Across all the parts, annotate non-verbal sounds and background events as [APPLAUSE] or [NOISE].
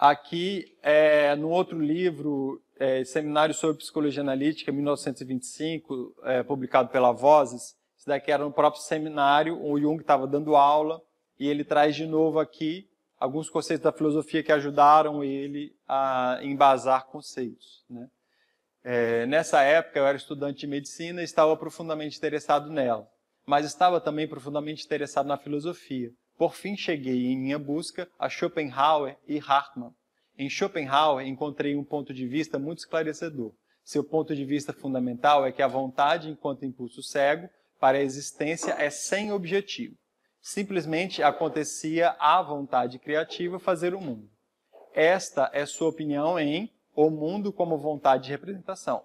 Aqui, é, no outro livro, é, Seminário sobre Psicologia Analítica, 1925, é, publicado pela Vozes, isso daqui era no próprio seminário, o Jung estava dando aula, e ele traz de novo aqui alguns conceitos da filosofia que ajudaram ele a embasar conceitos. Né? É, nessa época, eu era estudante de medicina e estava profundamente interessado nela, mas estava também profundamente interessado na filosofia. Por fim, cheguei em minha busca a Schopenhauer e Hartmann. Em Schopenhauer, encontrei um ponto de vista muito esclarecedor. Seu ponto de vista fundamental é que a vontade, enquanto impulso cego, para a existência é sem objetivo. Simplesmente acontecia a vontade criativa fazer o mundo. Esta é sua opinião em O Mundo como Vontade de Representação.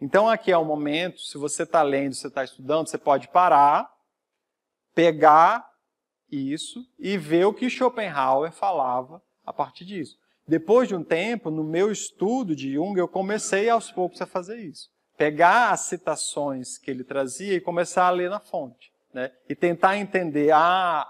Então, aqui é o momento, se você está lendo, se você está estudando, você pode parar, pegar isso e ver o que Schopenhauer falava a partir disso. Depois de um tempo, no meu estudo de Jung, eu comecei aos poucos a fazer isso. Pegar as citações que ele trazia e começar a ler na fonte. Né? E tentar entender. Ah,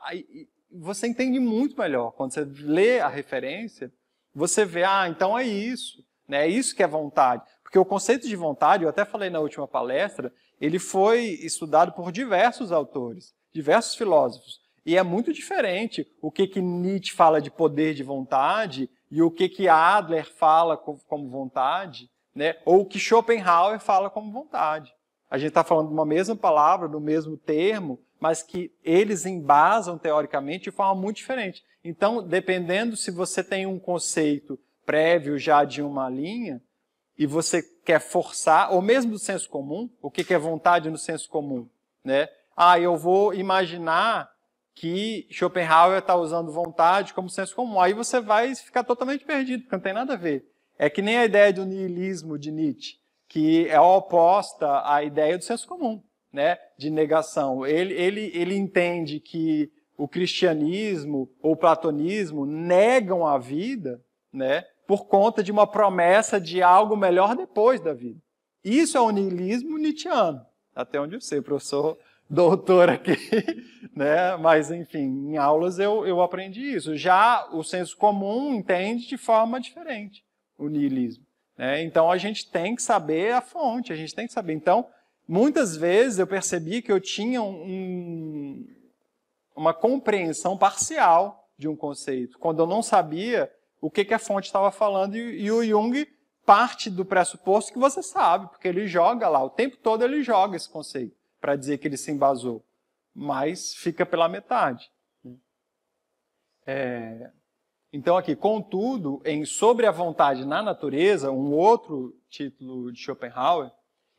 você entende muito melhor. Quando você lê a referência, você vê, ah, então é isso. Né? É isso que é vontade. Porque o conceito de vontade, eu até falei na última palestra, ele foi estudado por diversos autores, diversos filósofos. E é muito diferente o que, que Nietzsche fala de poder de vontade e o que, que Adler fala como vontade, né? ou o que Schopenhauer fala como vontade. A gente está falando de uma mesma palavra, do mesmo termo, mas que eles embasam teoricamente de forma muito diferente. Então, dependendo se você tem um conceito prévio já de uma linha e você quer forçar, ou mesmo do senso comum, o que, que é vontade no senso comum? Né? Ah, eu vou imaginar que Schopenhauer está usando vontade como senso comum. Aí você vai ficar totalmente perdido, porque não tem nada a ver. É que nem a ideia do niilismo de Nietzsche, que é oposta à ideia do senso comum, né? de negação. Ele, ele, ele entende que o cristianismo ou o platonismo negam a vida né? por conta de uma promessa de algo melhor depois da vida. Isso é o niilismo nietzschiano, até onde eu sei, professor doutor aqui, [LAUGHS] né? Mas enfim, em aulas eu, eu aprendi isso. Já o senso comum entende de forma diferente o niilismo. Né? Então a gente tem que saber a fonte, a gente tem que saber. Então muitas vezes eu percebi que eu tinha um, uma compreensão parcial de um conceito quando eu não sabia o que, que a fonte estava falando e, e o Jung parte do pressuposto que você sabe, porque ele joga lá, o tempo todo ele joga esse conceito para dizer que ele se embasou, mas fica pela metade. É, então, aqui, contudo, em Sobre a Vontade na Natureza, um outro título de Schopenhauer,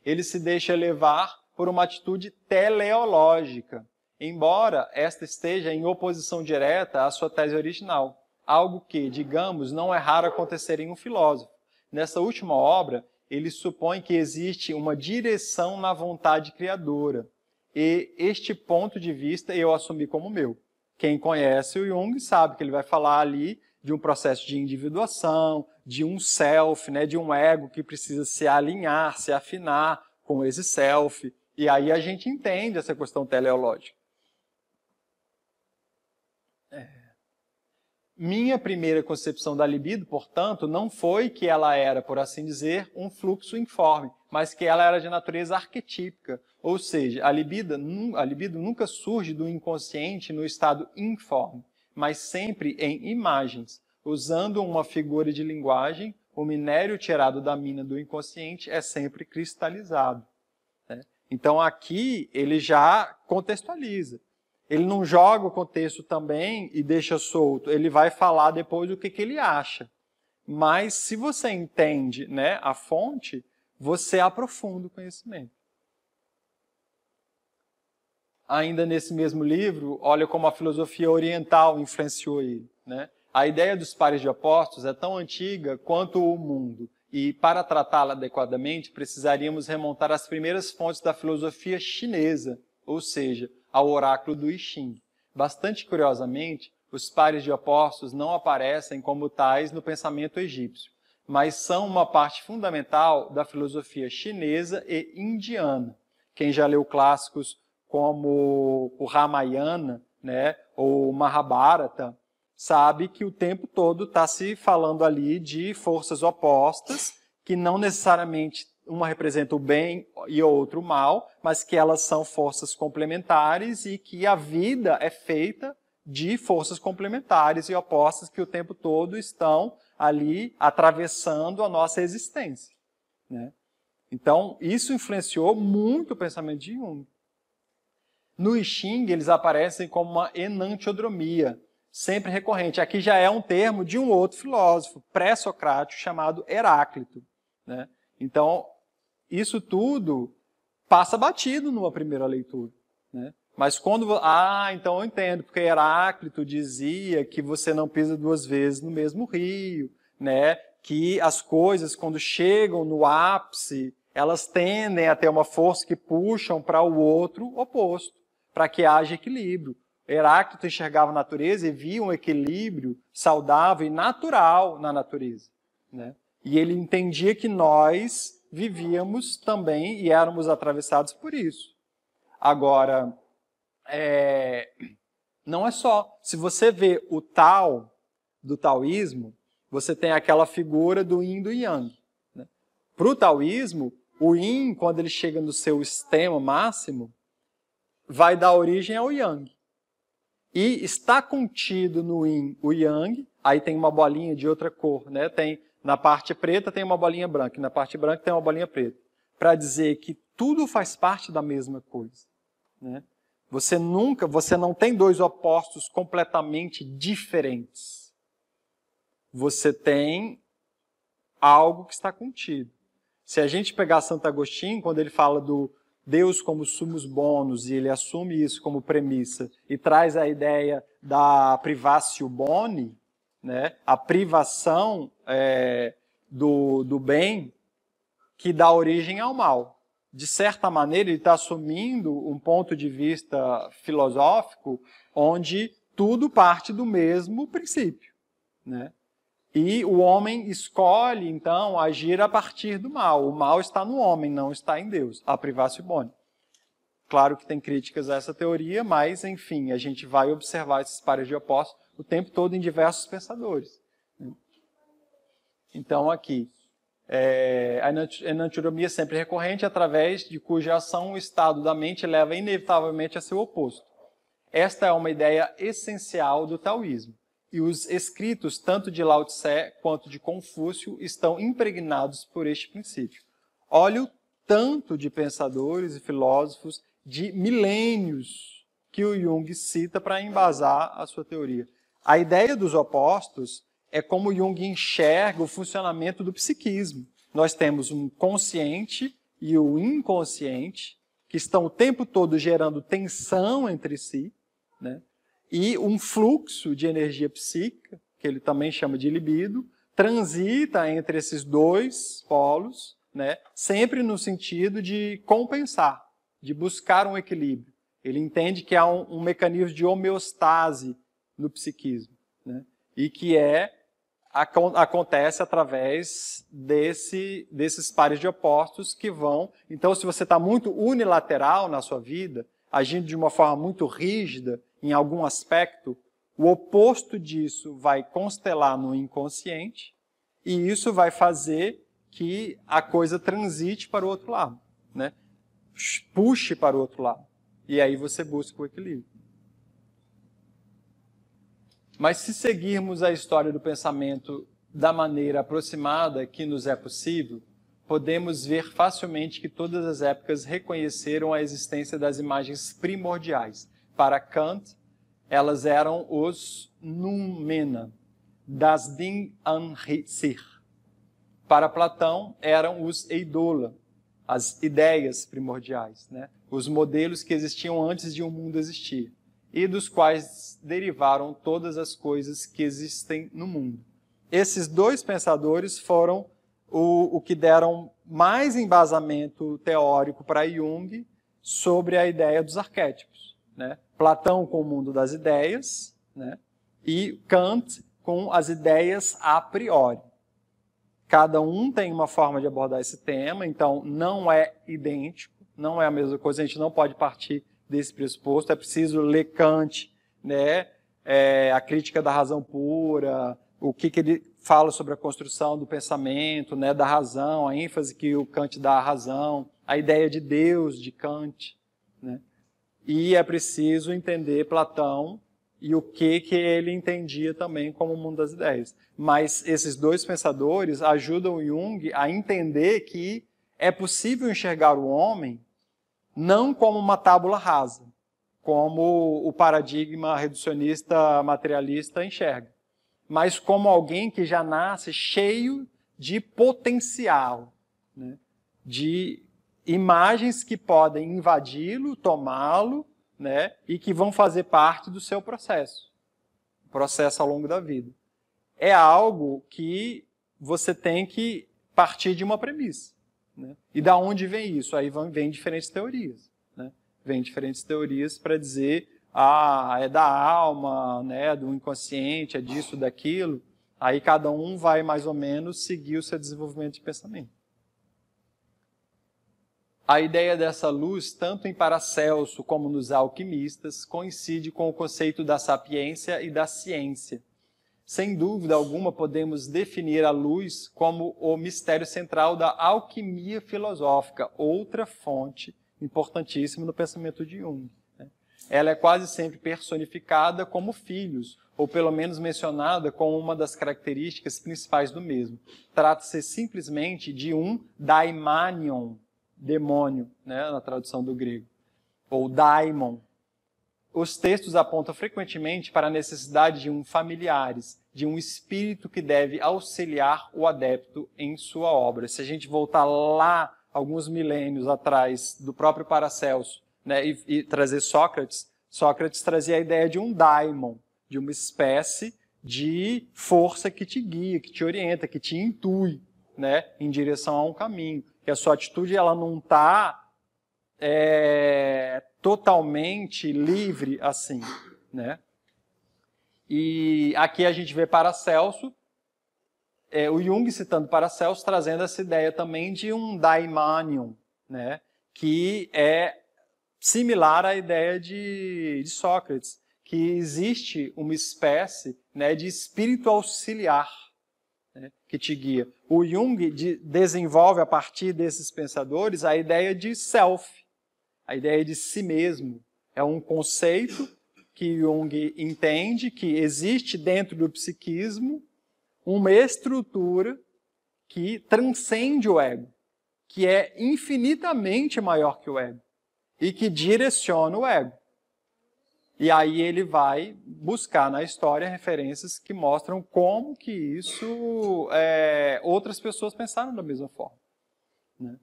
ele se deixa levar por uma atitude teleológica, embora esta esteja em oposição direta à sua tese original, algo que, digamos, não é raro acontecer em um filósofo. Nessa última obra, ele supõe que existe uma direção na vontade criadora. E este ponto de vista eu assumi como meu. Quem conhece o Jung sabe que ele vai falar ali de um processo de individuação, de um self, né, de um ego que precisa se alinhar, se afinar com esse self. E aí a gente entende essa questão teleológica. É. Minha primeira concepção da libido, portanto, não foi que ela era, por assim dizer, um fluxo informe, mas que ela era de natureza arquetípica. Ou seja, a libido, a libido nunca surge do inconsciente no estado informe, mas sempre em imagens, usando uma figura de linguagem o minério tirado da mina do inconsciente é sempre cristalizado. Né? Então aqui ele já contextualiza. Ele não joga o contexto também e deixa solto. Ele vai falar depois o que, que ele acha. Mas se você entende né, a fonte, você aprofunda o conhecimento. Ainda nesse mesmo livro, olha como a filosofia oriental influenciou ele. Né? A ideia dos pares de apóstolos é tão antiga quanto o mundo, e para tratá-la adequadamente, precisaríamos remontar às primeiras fontes da filosofia chinesa, ou seja, ao oráculo do xing. Bastante curiosamente, os pares de opostos não aparecem como tais no pensamento egípcio, mas são uma parte fundamental da filosofia chinesa e indiana. Quem já leu clássicos como o Ramayana, né, ou Mahabharata, sabe que o tempo todo está se falando ali de forças opostas, que não necessariamente uma representa o bem e outro mal, mas que elas são forças complementares e que a vida é feita de forças complementares e opostas que o tempo todo estão ali atravessando a nossa existência. Né? Então, isso influenciou muito o pensamento de Jung. No I Ching, eles aparecem como uma enantiodromia, sempre recorrente. Aqui já é um termo de um outro filósofo pré-socrático chamado Heráclito. Né? Então, isso tudo passa batido numa primeira leitura. Né? Mas quando. Ah, então eu entendo, porque Heráclito dizia que você não pisa duas vezes no mesmo rio, né? que as coisas, quando chegam no ápice, elas tendem a ter uma força que puxam para o outro oposto, para que haja equilíbrio. Heráclito enxergava a natureza e via um equilíbrio saudável e natural na natureza. Né? E ele entendia que nós vivíamos também e éramos atravessados por isso. Agora, é, não é só. Se você vê o tal do taoísmo, você tem aquela figura do yin do yang. Né? Para o taoísmo, o yin, quando ele chega no seu extremo máximo, vai dar origem ao yang. E está contido no yin o yang, aí tem uma bolinha de outra cor, né? tem na parte preta tem uma bolinha branca, e na parte branca tem uma bolinha preta. Para dizer que tudo faz parte da mesma coisa. Né? Você nunca, você não tem dois opostos completamente diferentes. Você tem algo que está contido. Se a gente pegar Santo Agostinho, quando ele fala do Deus como sumos bônus, e ele assume isso como premissa, e traz a ideia da privatio boni, né? a privação é, do, do bem que dá origem ao mal. De certa maneira, ele está assumindo um ponto de vista filosófico onde tudo parte do mesmo princípio. Né? E o homem escolhe, então, agir a partir do mal. O mal está no homem, não está em Deus. A privação Claro que tem críticas a essa teoria, mas, enfim, a gente vai observar esses pares de opostos o tempo todo em diversos pensadores. Né? Então, aqui, é, a enantioromia sempre recorrente, através de cuja ação o estado da mente leva inevitavelmente a seu oposto. Esta é uma ideia essencial do taoísmo, e os escritos tanto de Lao Tse quanto de Confúcio estão impregnados por este princípio. Olha o tanto de pensadores e filósofos de milênios que o Jung cita para embasar a sua teoria. A ideia dos opostos é como Jung enxerga o funcionamento do psiquismo. Nós temos um consciente e o inconsciente, que estão o tempo todo gerando tensão entre si, né? e um fluxo de energia psíquica, que ele também chama de libido, transita entre esses dois polos, né? sempre no sentido de compensar, de buscar um equilíbrio. Ele entende que há um, um mecanismo de homeostase no psiquismo, né? e que é acontece através desse, desses pares de opostos que vão. Então, se você está muito unilateral na sua vida, agindo de uma forma muito rígida em algum aspecto, o oposto disso vai constelar no inconsciente e isso vai fazer que a coisa transite para o outro lado, né? puxe para o outro lado. E aí você busca o equilíbrio. Mas se seguirmos a história do pensamento da maneira aproximada que nos é possível, podemos ver facilmente que todas as épocas reconheceram a existência das imagens primordiais. Para Kant, elas eram os numena, das Ding Anhitsir. Para Platão, eram os eidola, as ideias primordiais, né? os modelos que existiam antes de um mundo existir e dos quais derivaram todas as coisas que existem no mundo. Esses dois pensadores foram o, o que deram mais embasamento teórico para Jung sobre a ideia dos arquétipos. Né? Platão com o mundo das ideias né? e Kant com as ideias a priori. Cada um tem uma forma de abordar esse tema, então não é idêntico, não é a mesma coisa, a gente não pode partir desse pressuposto, é preciso ler Kant, né? É, a crítica da razão pura, o que, que ele fala sobre a construção do pensamento, né? da razão, a ênfase que o Kant dá à razão, a ideia de Deus de Kant. Né? E é preciso entender Platão e o que, que ele entendia também como o mundo das ideias. Mas esses dois pensadores ajudam Jung a entender que é possível enxergar o homem não como uma tábula rasa, como o paradigma reducionista materialista enxerga, mas como alguém que já nasce cheio de potencial, né? de imagens que podem invadi-lo, tomá-lo, né? e que vão fazer parte do seu processo, processo ao longo da vida. É algo que você tem que partir de uma premissa. Né? E da onde vem isso? Aí vem diferentes teorias. Né? Vem diferentes teorias para dizer, ah, é da alma, né, do inconsciente, é disso, daquilo. Aí cada um vai mais ou menos seguir o seu desenvolvimento de pensamento. A ideia dessa luz, tanto em Paracelso como nos alquimistas, coincide com o conceito da sapiência e da ciência sem dúvida alguma, podemos definir a luz como o mistério central da alquimia filosófica, outra fonte importantíssima no pensamento de Jung. Né? Ela é quase sempre personificada como filhos, ou pelo menos mencionada como uma das características principais do mesmo. Trata-se simplesmente de um daimanion, demônio, né, na tradução do grego, ou daimon, os textos apontam frequentemente para a necessidade de um familiares, de um espírito que deve auxiliar o adepto em sua obra. Se a gente voltar lá alguns milênios atrás do próprio Paracelso né, e, e, trazer Sócrates, Sócrates trazia a ideia de um daimon, de uma espécie de força que te guia, que te orienta, que te intui né, em direção a um caminho. Que a sua atitude ela não está é, totalmente livre assim, né? E aqui a gente vê Paracelso, é, o Jung citando Paracelso, trazendo essa ideia também de um daimanium, né? Que é similar à ideia de, de Sócrates, que existe uma espécie né, de espírito auxiliar né, que te guia. O Jung de, desenvolve a partir desses pensadores a ideia de self, a ideia de si mesmo é um conceito que Jung entende que existe dentro do psiquismo uma estrutura que transcende o ego, que é infinitamente maior que o ego e que direciona o ego. E aí ele vai buscar na história referências que mostram como que isso é, outras pessoas pensaram da mesma forma. Né?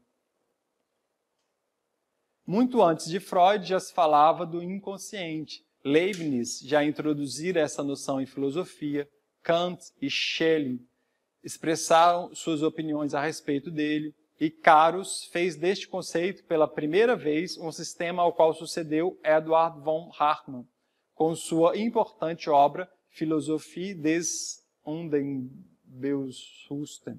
Muito antes de Freud já se falava do inconsciente. Leibniz já introduzira essa noção em filosofia. Kant e Schelling expressaram suas opiniões a respeito dele. E Carus fez deste conceito pela primeira vez um sistema ao qual sucedeu Eduard von Hartmann, com sua importante obra Philosophie des Undenbewussten,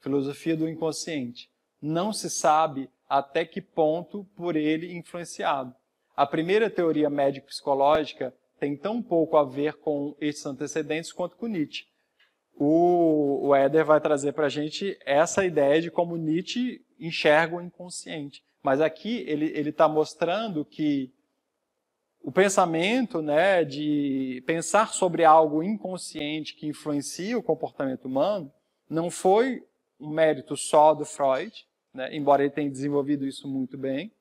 Filosofia do Inconsciente. Não se sabe até que ponto por ele influenciado. A primeira teoria médico-psicológica tem tão pouco a ver com esses antecedentes quanto com Nietzsche. O, o Éder vai trazer para a gente essa ideia de como Nietzsche enxerga o inconsciente. Mas aqui ele está mostrando que o pensamento né, de pensar sobre algo inconsciente que influencia o comportamento humano não foi um mérito só do Freud, né, embora ele tenha desenvolvido isso muito bem,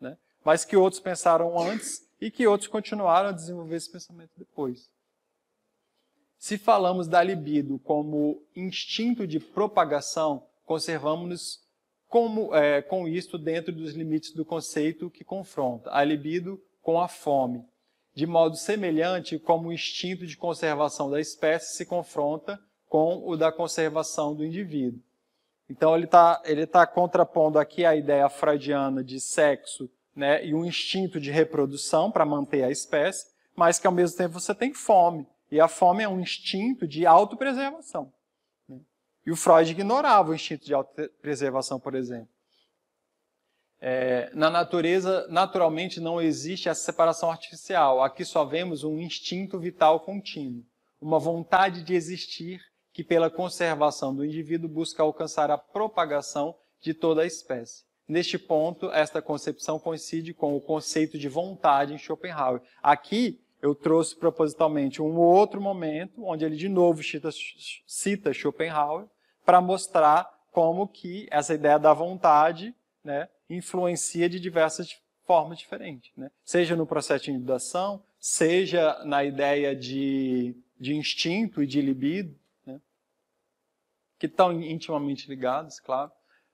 né, mas que outros pensaram antes e que outros continuaram a desenvolver esse pensamento depois. Se falamos da libido como instinto de propagação, conservamos-nos como, é, com isto dentro dos limites do conceito que confronta a libido com a fome. De modo semelhante, como o instinto de conservação da espécie se confronta com o da conservação do indivíduo. Então ele está ele tá contrapondo aqui a ideia freudiana de sexo né, e um instinto de reprodução para manter a espécie, mas que ao mesmo tempo você tem fome. E a fome é um instinto de autopreservação. Né? E o Freud ignorava o instinto de autopreservação, por exemplo. É, na natureza, naturalmente, não existe essa separação artificial. Aqui só vemos um instinto vital contínuo, uma vontade de existir que, pela conservação do indivíduo, busca alcançar a propagação de toda a espécie. Neste ponto, esta concepção coincide com o conceito de vontade em Schopenhauer. Aqui, eu trouxe propositalmente um outro momento, onde ele de novo cita, Schopenhauer, para mostrar como que essa ideia da vontade né, influencia de diversas formas diferentes. Né? Seja no processo de indução, seja na ideia de, de instinto e de libido, que estão intimamente ligados, claro,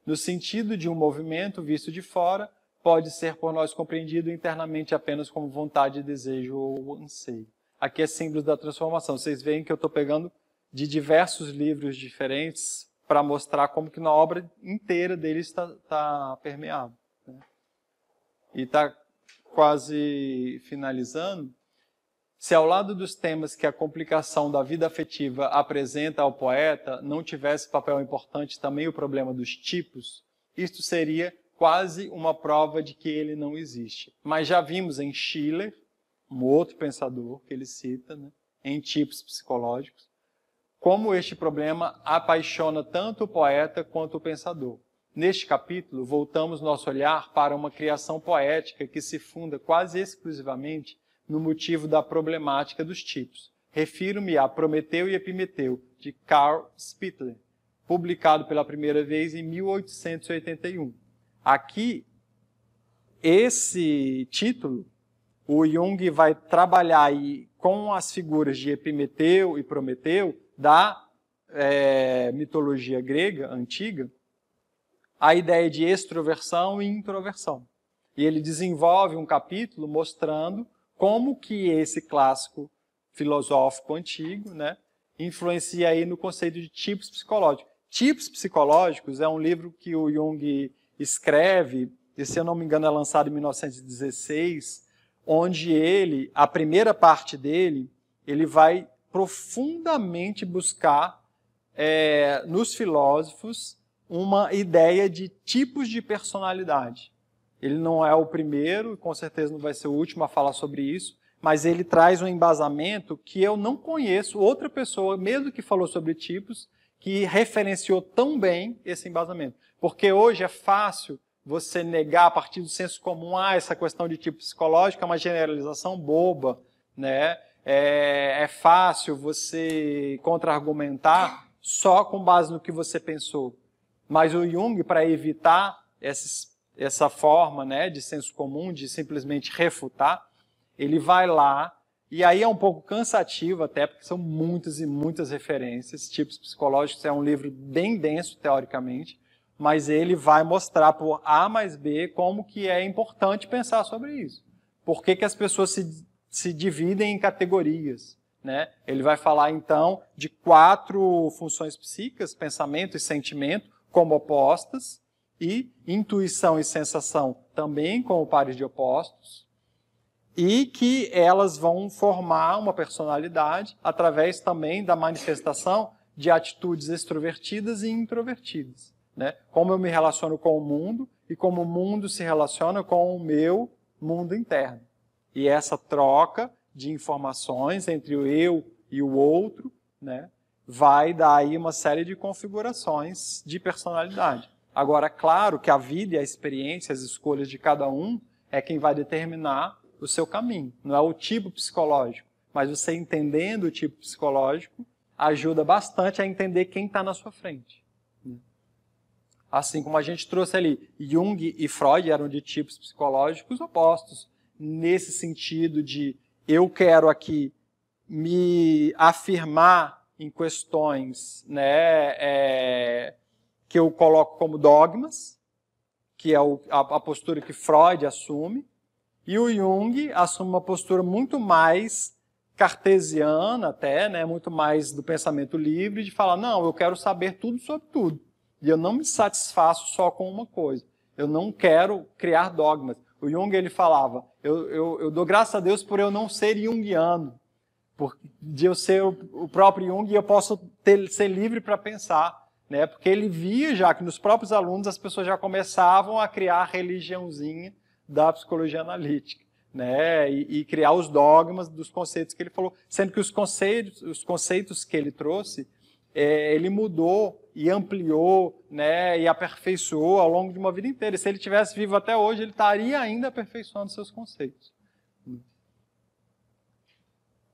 no sentido de um movimento visto de fora, pode ser por nós compreendido internamente apenas como vontade, desejo ou anseio. Aqui é símbolo da transformação. Vocês veem que eu estou pegando de diversos livros diferentes para mostrar como que na obra inteira dele está, tá permeado. Né? E está quase finalizando. Se ao lado dos temas que a complicação da vida afetiva apresenta ao poeta não tivesse papel importante também o problema dos tipos, isto seria quase uma prova de que ele não existe. Mas já vimos em Schiller, um outro pensador que ele cita, né, em tipos psicológicos, como este problema apaixona tanto o poeta quanto o pensador. Neste capítulo, voltamos nosso olhar para uma criação poética que se funda quase exclusivamente no motivo da problemática dos tipos. Refiro-me a Prometeu e Epimeteu, de Carl Spittler, publicado pela primeira vez em 1881. Aqui, esse título, o Jung vai trabalhar aí com as figuras de Epimeteu e Prometeu da é, mitologia grega antiga, a ideia de extroversão e introversão. E ele desenvolve um capítulo mostrando como que esse clássico filosófico antigo né, influencia aí no conceito de tipos psicológicos. Tipos Psicológicos é um livro que o Jung escreve, e se eu não me engano é lançado em 1916, onde ele, a primeira parte dele, ele vai profundamente buscar é, nos filósofos uma ideia de tipos de personalidade. Ele não é o primeiro, com certeza não vai ser o último a falar sobre isso, mas ele traz um embasamento que eu não conheço outra pessoa, mesmo que falou sobre tipos, que referenciou tão bem esse embasamento. Porque hoje é fácil você negar a partir do senso comum, ah, essa questão de tipo psicológico é uma generalização boba, né? É, é fácil você contra-argumentar só com base no que você pensou. Mas o Jung, para evitar esses essa forma né, de senso comum de simplesmente refutar, ele vai lá, e aí é um pouco cansativo até, porque são muitas e muitas referências, tipos psicológicos, é um livro bem denso teoricamente, mas ele vai mostrar por A mais B como que é importante pensar sobre isso. Por que, que as pessoas se, se dividem em categorias? Né? Ele vai falar então de quatro funções psíquicas, pensamento e sentimento, como opostas, e intuição e sensação também como pares de opostos, e que elas vão formar uma personalidade através também da manifestação de atitudes extrovertidas e introvertidas. Né? Como eu me relaciono com o mundo e como o mundo se relaciona com o meu mundo interno. E essa troca de informações entre o eu e o outro né, vai dar aí uma série de configurações de personalidade. Agora, é claro que a vida e a experiência, as escolhas de cada um, é quem vai determinar o seu caminho. Não é o tipo psicológico, mas você entendendo o tipo psicológico ajuda bastante a entender quem está na sua frente. Né? Assim como a gente trouxe ali, Jung e Freud eram de tipos psicológicos opostos, nesse sentido de eu quero aqui me afirmar em questões né, é, que eu coloco como dogmas, que é o, a, a postura que Freud assume, e o Jung assume uma postura muito mais cartesiana até, né, muito mais do pensamento livre, de falar, não, eu quero saber tudo sobre tudo. E eu não me satisfaço só com uma coisa. Eu não quero criar dogmas. O Jung ele falava, eu, eu, eu dou graças a Deus por eu não ser junguiano, por de eu ser o, o próprio Jung e eu posso ter, ser livre para pensar né? Porque ele via já que nos próprios alunos as pessoas já começavam a criar a religiãozinha da psicologia analítica, né? E, e, criar os dogmas dos conceitos que ele falou, sendo que os conceitos, os conceitos que ele trouxe, é, ele mudou e ampliou, né? E aperfeiçoou ao longo de uma vida inteira. E se ele tivesse vivo até hoje, ele estaria ainda aperfeiçoando seus conceitos.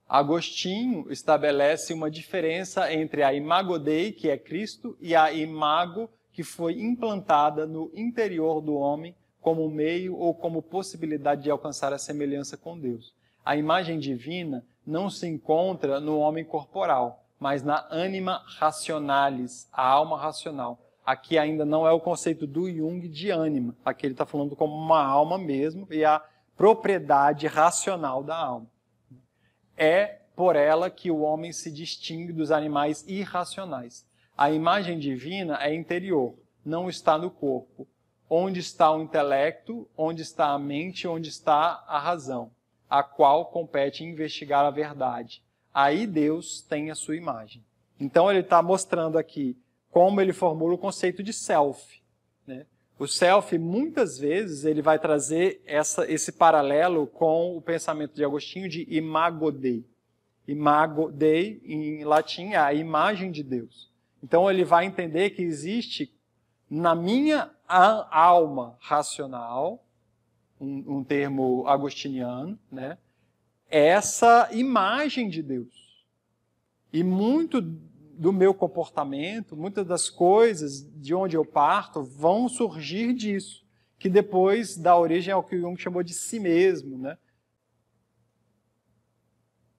Agostinho estabelece uma diferença entre a imago Dei, que é Cristo, e a imago, que foi implantada no interior do homem como meio ou como possibilidade de alcançar a semelhança com Deus. A imagem divina não se encontra no homem corporal, mas na anima racionalis, a alma racional. Aqui ainda não é o conceito do Jung de ânima. Aqui ele está falando como uma alma mesmo e a propriedade racional da alma. É por ela que o homem se distingue dos animais irracionais. A imagem divina é interior, não está no corpo. Onde está o intelecto, onde está a mente, onde está a razão, a qual compete investigar a verdade. Aí Deus tem a sua imagem. Então ele está mostrando aqui como ele formula o conceito de self. Né? O self, muitas vezes, ele vai trazer essa, esse paralelo com o pensamento de Agostinho de imago dei. Imago dei, em latim, é a imagem de Deus. Então, ele vai entender que existe na minha alma racional, um, um termo agostiniano, né? essa imagem de Deus. E muito do meu comportamento, muitas das coisas de onde eu parto vão surgir disso, que depois dá origem ao que Jung chamou de si mesmo, né?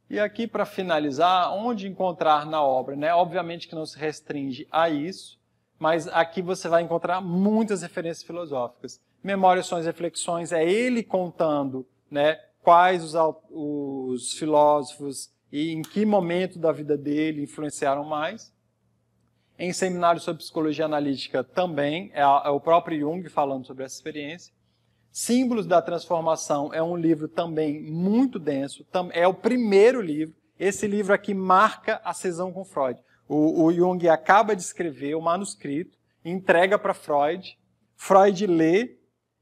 E aqui para finalizar, onde encontrar na obra, né? Obviamente que não se restringe a isso, mas aqui você vai encontrar muitas referências filosóficas. Memórias, Sonhos e Reflexões é ele contando, né, quais os, os filósofos e em que momento da vida dele influenciaram mais. Em seminário sobre psicologia analítica também, é, a, é o próprio Jung falando sobre essa experiência. Símbolos da Transformação é um livro também muito denso, tam, é o primeiro livro. Esse livro aqui marca a cesão com Freud. O, o Jung acaba de escrever o manuscrito, entrega para Freud, Freud lê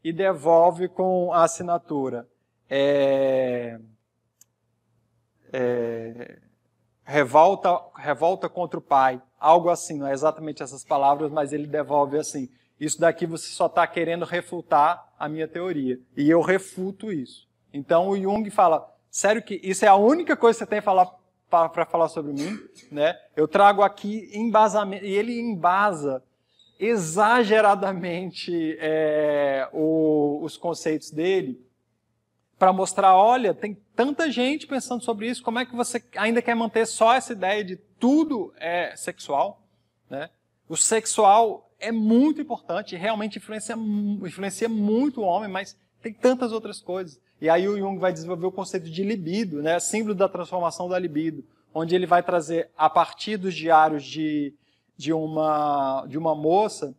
e devolve com a assinatura. É é, revolta, revolta contra o pai, algo assim, não é exatamente essas palavras, mas ele devolve assim: Isso daqui você só está querendo refutar a minha teoria, e eu refuto isso. Então o Jung fala: Sério que isso é a única coisa que você tem para falar sobre mim? Né? Eu trago aqui embasamento, e ele embasa exageradamente é, o, os conceitos dele para mostrar, olha, tem tanta gente pensando sobre isso, como é que você ainda quer manter só essa ideia de tudo é sexual? Né? O sexual é muito importante, realmente influencia, influencia muito o homem, mas tem tantas outras coisas. E aí o Jung vai desenvolver o conceito de libido, né? símbolo da transformação da libido, onde ele vai trazer, a partir dos diários de, de, uma, de uma moça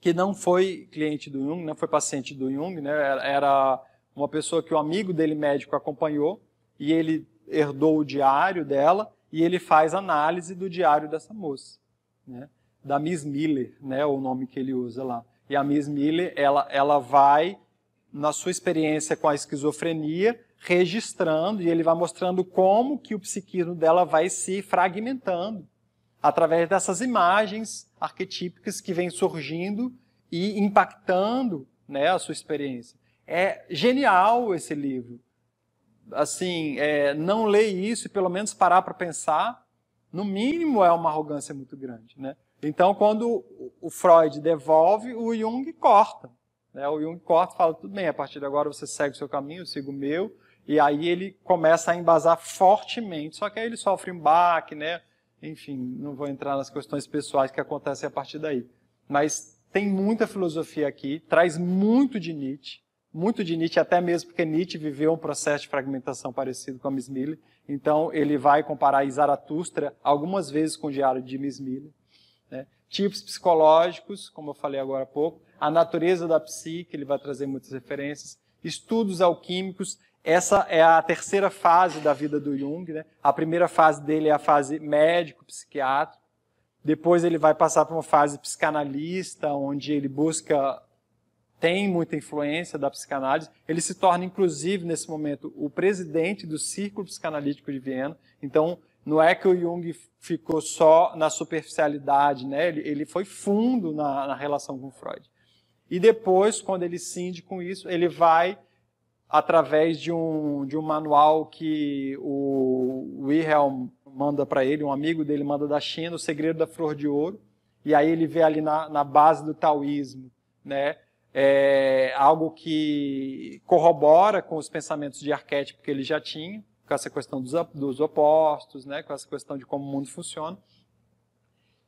que não foi cliente do Jung, não foi paciente do Jung, né? era uma pessoa que o amigo dele médico acompanhou e ele herdou o diário dela e ele faz análise do diário dessa moça, né? da Miss Miller, né? o nome que ele usa lá. E a Miss Miller, ela, ela vai, na sua experiência com a esquizofrenia, registrando e ele vai mostrando como que o psiquismo dela vai se fragmentando através dessas imagens arquetípicas que vêm surgindo e impactando né, a sua experiência. É genial esse livro. Assim, é, não ler isso e pelo menos parar para pensar, no mínimo é uma arrogância muito grande. Né? Então, quando o Freud devolve, o Jung corta. Né? O Jung corta e fala: tudo bem, a partir de agora você segue o seu caminho, eu sigo o meu. E aí ele começa a embasar fortemente. Só que aí ele sofre um baque, né? Enfim, não vou entrar nas questões pessoais que acontecem a partir daí. Mas tem muita filosofia aqui, traz muito de Nietzsche muito de Nietzsche, até mesmo porque Nietzsche viveu um processo de fragmentação parecido com a Miss Miller. Então, ele vai comparar Zaratustra algumas vezes com o diário de Miss Miller. Né? Tipos psicológicos, como eu falei agora há pouco. A natureza da psique, ele vai trazer muitas referências. Estudos alquímicos. Essa é a terceira fase da vida do Jung. Né? A primeira fase dele é a fase médico psiquiatra Depois ele vai passar para uma fase psicanalista, onde ele busca tem muita influência da psicanálise. Ele se torna, inclusive, nesse momento, o presidente do Círculo Psicanalítico de Viena. Então, não é que o Jung ficou só na superficialidade, né? ele, ele foi fundo na, na relação com Freud. E depois, quando ele cinde com isso, ele vai através de um, de um manual que o Wilhelm manda para ele, um amigo dele manda da China, O Segredo da Flor de Ouro. E aí ele vê ali na, na base do taoísmo, né? é algo que corrobora com os pensamentos de arquétipo que ele já tinha, com essa questão dos, dos opostos, né, com essa questão de como o mundo funciona.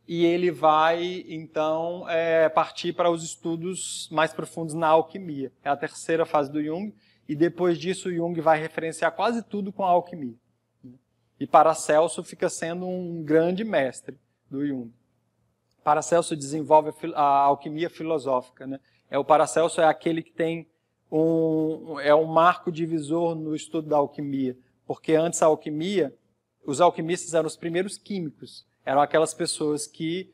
E ele vai, então, é, partir para os estudos mais profundos na alquimia. É a terceira fase do Jung, e depois disso Jung vai referenciar quase tudo com a alquimia. Né. E Paracelso fica sendo um grande mestre do Jung. Paracelso desenvolve a alquimia filosófica, né? É, o Paracelso é aquele que tem um, é um marco divisor no estudo da alquimia, porque antes a alquimia, os alquimistas eram os primeiros químicos, eram aquelas pessoas que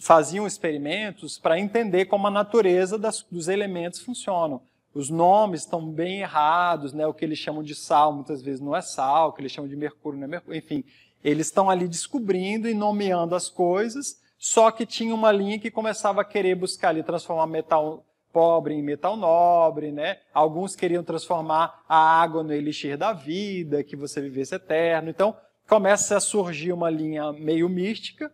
faziam experimentos para entender como a natureza das, dos elementos funcionam. Os nomes estão bem errados, né? o que eles chamam de sal muitas vezes não é sal, o que eles chamam de mercúrio não é mercúrio, enfim. Eles estão ali descobrindo e nomeando as coisas só que tinha uma linha que começava a querer buscar ali transformar metal pobre em metal nobre, né? Alguns queriam transformar a água no elixir da vida, que você vivesse eterno. Então, começa a surgir uma linha meio mística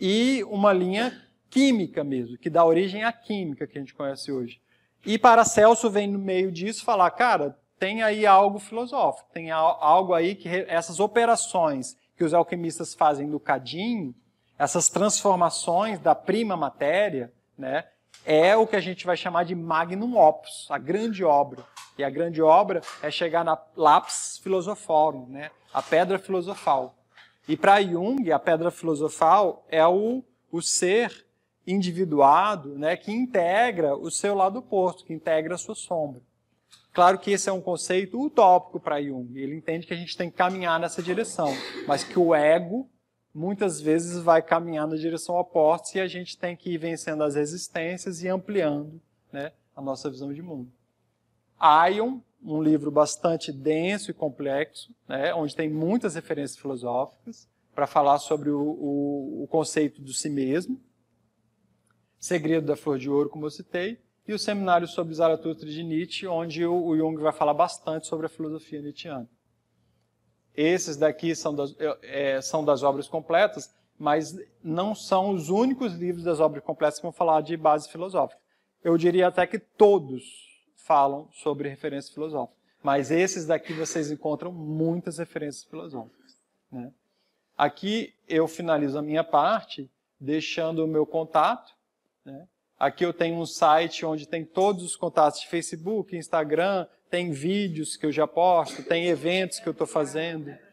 e uma linha química mesmo, que dá origem à química que a gente conhece hoje. E Paracelso vem no meio disso falar, cara, tem aí algo filosófico, tem algo aí que essas operações que os alquimistas fazem no cadinho, essas transformações da prima matéria, né, é o que a gente vai chamar de magnum opus, a grande obra. E a grande obra é chegar na lapis philosophorum, né, a pedra filosofal. E para Jung, a pedra filosofal é o, o ser individuado né, que integra o seu lado oposto, que integra a sua sombra. Claro que esse é um conceito utópico para Jung. Ele entende que a gente tem que caminhar nessa direção, mas que o ego muitas vezes vai caminhar na direção oposta e a gente tem que ir vencendo as resistências e ampliando né, a nossa visão de mundo. Ion, um livro bastante denso e complexo, né, onde tem muitas referências filosóficas para falar sobre o, o, o, conceito do si mesmo, Segredo da Flor de Ouro, como eu citei, e o seminário sobre Zaratustra de Nietzsche, onde o, o Jung vai falar bastante sobre a filosofia nietzschiana. Esses daqui são das, é, são das obras completas, mas não são os únicos livros das obras completas que vão falar de base filosófica. Eu diria até que todos falam sobre referência filosófica, mas esses daqui vocês encontram muitas referências filosóficas. Né? Aqui eu finalizo a minha parte, deixando o meu contato. Né? Aqui eu tenho um site onde tem todos os contatos de Facebook, Instagram, tem vídeos que eu já posto, tem eventos que eu estou fazendo.